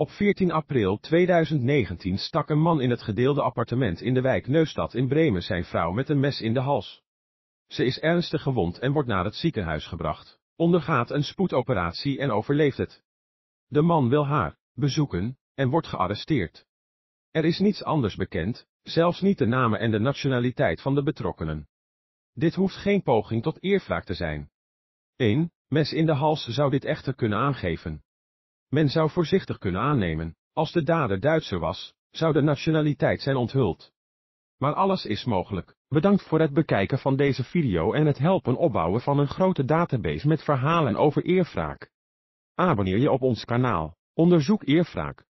Op 14 april 2019 stak een man in het gedeelde appartement in de wijk Neustad in Bremen zijn vrouw met een mes in de hals. Ze is ernstig gewond en wordt naar het ziekenhuis gebracht, ondergaat een spoedoperatie en overleeft het. De man wil haar bezoeken en wordt gearresteerd. Er is niets anders bekend, zelfs niet de namen en de nationaliteit van de betrokkenen. Dit hoeft geen poging tot eerwraak te zijn. 1. Mes in de hals zou dit echter kunnen aangeven men zou voorzichtig kunnen aannemen, als de dader Duitser was, zou de nationaliteit zijn onthuld. Maar alles is mogelijk. Bedankt voor het bekijken van deze video en het helpen opbouwen van een grote database met verhalen over eerwraak. Abonneer je op ons kanaal. Onderzoek eerwraak.